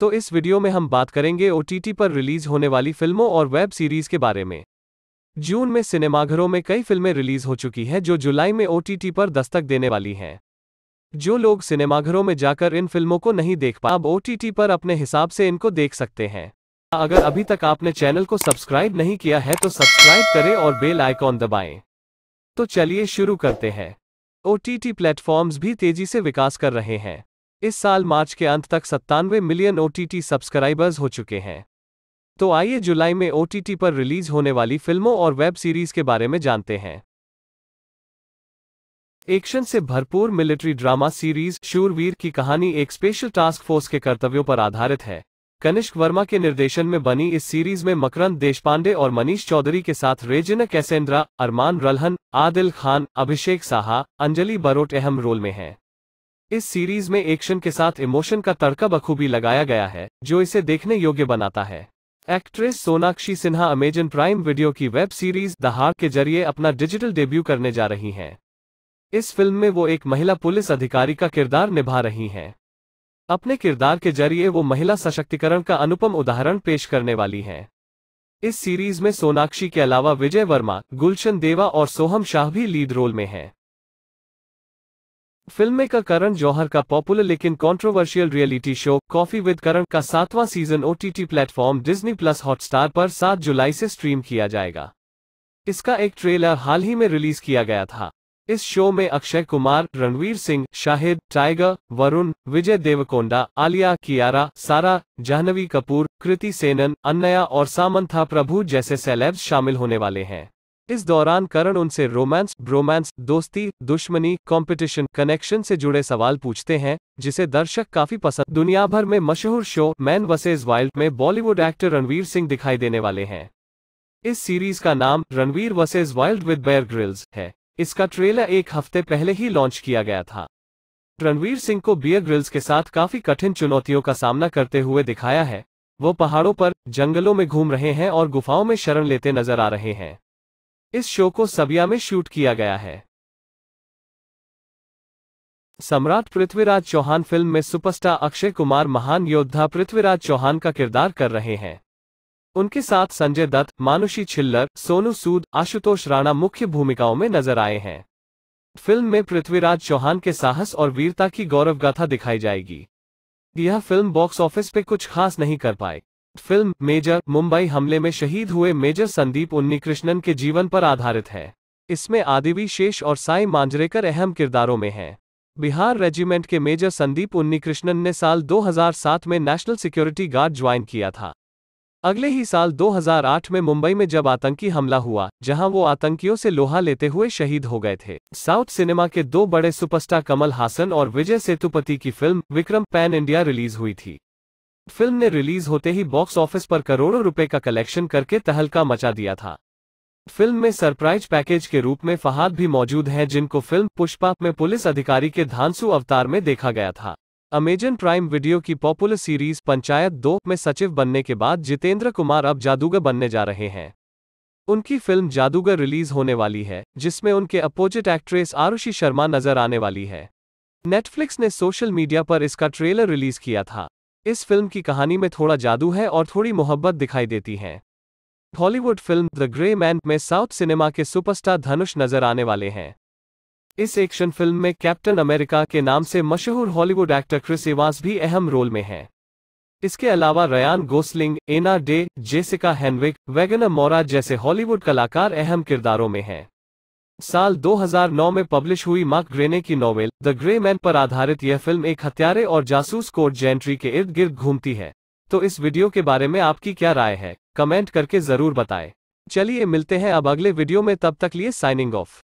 तो इस वीडियो में हम बात करेंगे ओ पर रिलीज होने वाली फिल्मों और वेब सीरीज के बारे में जून में सिनेमाघरों में कई फिल्में रिलीज हो चुकी हैं जो जुलाई में ओ पर दस्तक देने वाली हैं जो लोग सिनेमाघरों में जाकर इन फिल्मों को नहीं देख पा अब ओ पर अपने हिसाब से इनको देख सकते हैं अगर अभी तक आपने चैनल को सब्सक्राइब नहीं किया है तो सब्सक्राइब करें और बेल आइकॉन दबाएं। तो चलिए शुरू करते हैं ओ टी प्लेटफॉर्म्स भी तेजी से विकास कर रहे हैं इस साल मार्च के अंत तक सत्तानवे मिलियन ओ सब्सक्राइबर्स हो चुके हैं तो आइए जुलाई में ओ पर रिलीज होने वाली फिल्मों और वेब सीरीज के बारे में जानते हैं एक्शन से भरपूर मिलिट्री ड्रामा सीरीज शूरवीर की कहानी एक स्पेशल टास्क फोर्स के कर्तव्यों पर आधारित है कनिष्क वर्मा के निर्देशन में बनी इस सीरीज में मकरंद देशपांडे और मनीष चौधरी के साथ रेजिना कैसेन्द्रा अरमान रलहन आदिल खान अभिषेक साहा अंजलि बरोट अहम रोल में हैं इस सीरीज में एक्शन के साथ इमोशन का तड़का बखूबी लगाया गया है जो इसे देखने योग्य बनाता है actress Sonakshi Sinha Amazon Prime Video की वेब सीरीज दहार के जरिए अपना डिजिटल डेब्यू करने जा रही हैं इस फिल्म में वो एक महिला पुलिस अधिकारी का किरदार निभा रही हैं अपने किरदार के जरिए वो महिला सशक्तिकरण का अनुपम उदाहरण पेश करने वाली हैं इस सीरीज में सोनाक्षी के अलावा विजय वर्मा गुलशन देवा और सोहम शाह भी लीड रोल में हैं फिल्म का करण जौहर का पॉपुलर लेकिन controversial reality show coffee with Karan का सातवां season OTT platform Disney plus Hotstar पर 7 जुलाई से स्ट्रीम किया जाएगा इसका एक ट्रेलर हाल ही में रिलीज किया गया था इस शो में अक्षय कुमार रणवीर सिंह शाहिद टाइगर वरुण विजय देवकोंडा आलिया कियारा सारा जाह्नवी कपूर कृति सेनन अन्नया और सामंथा प्रभु जैसे सेलेब्स शामिल होने वाले हैं इस दौरान करण उनसे रोमांस ब्रोमांस दोस्ती दुश्मनी कंपटीशन, कनेक्शन से जुड़े सवाल पूछते हैं जिसे दर्शक काफी पसंद दुनिया भर में मशहूर शो मैन वसेज वाइल्ड में बॉलीवुड एक्टर रणवीर सिंह दिखाई देने वाले हैं इस सीरीज का नाम Ranveer versus wild with Bear Grylls है इसका ट्रेलर एक हफ्ते पहले ही लॉन्च किया गया था रणवीर सिंह को बियर ग्रिल्स के साथ काफी कठिन चुनौतियों का सामना करते हुए दिखाया है वो पहाड़ों पर जंगलों में घूम रहे हैं और गुफाओं में शरण लेते नजर आ रहे हैं इस शो को सबिया में शूट किया गया है सम्राट पृथ्वीराज चौहान फिल्म में सुपरस्टार अक्षय कुमार महान योद्धा पृथ्वीराज चौहान का किरदार कर रहे हैं उनके साथ संजय दत्त मानुषी छिल्लर सोनू सूद आशुतोष राणा मुख्य भूमिकाओं में नजर आए हैं फिल्म में पृथ्वीराज चौहान के साहस और वीरता की गौरव गाथा दिखाई जाएगी यह फिल्म बॉक्स ऑफिस पे कुछ खास नहीं कर पाए फिल्म मेजर मुंबई हमले में शहीद हुए मेजर संदीप उन्नीकृष्णन के जीवन पर आधारित है इसमें आदिवी शेष और साई मांजरेकर अहम किरदारों में हैं बिहार रेजिमेंट के मेजर संदीप उन्नीकृष्णन ने साल 2007 में नेशनल सिक्योरिटी गार्ड ज्वाइन किया था अगले ही साल 2008 में मुंबई में जब आतंकी हमला हुआ जहां वो आतंकियों से लोहा लेते हुए शहीद हो गए थे साउथ सिनेमा के दो बड़े सुपरस्टार कमल हासन और विजय सेतुपति की film Vikram pan India release हुई थी फिल्म ने रिलीज होते ही बॉक्स ऑफिस पर करोड़ों रुपए का कलेक्शन करके तहलका मचा दिया था फिल्म में सरप्राइज पैकेज के रूप में फहाद भी मौजूद हैं जिनको फिल्म पुष्पा में पुलिस अधिकारी के धानसु अवतार में देखा गया था अमेजन प्राइम वीडियो की पॉपुलर सीरीज पंचायत दो में सचिव बनने के बाद जितेंद्र कुमार अब जादूगर बनने जा रहे हैं उनकी फिल्म जादूगर रिलीज होने वाली है जिसमें उनके अपोजिट एक्ट्रेस आरुषि शर्मा नजर आने वाली है नेटफ्लिक्स ने सोशल मीडिया पर इसका ट्रेलर रिलीज किया था इस फिल्म की कहानी में थोड़ा जादू है और थोड़ी मोहब्बत दिखाई देती है Hollywood film the Gray Man में साउथ सिनेमा के सुपरस्टार धनुष नजर आने वाले हैं इस एक्शन फिल्म में कैप्टन अमेरिका के नाम से मशहूर हॉलीवुड एक्टर क्रिस एवास भी अहम रोल में हैं इसके अलावा Ryan Gosling Ana de Jessica Henwick Wagner Moura जैसे हॉलीवुड कलाकार अहम किरदारों में हैं साल 2009 में पब्लिश हुई मार्क ग्रेने की नॉवेल द ग्रे मैन पर आधारित यह फिल्म एक हत्यारे और जासूस कोर्ट जेंट्री के इर्द गिर्द घूमती है तो इस वीडियो के बारे में आपकी क्या राय है कमेंट करके जरूर बताएं चलिए मिलते हैं अब अगले वीडियो में तब तक लिए साइनिंग ऑफ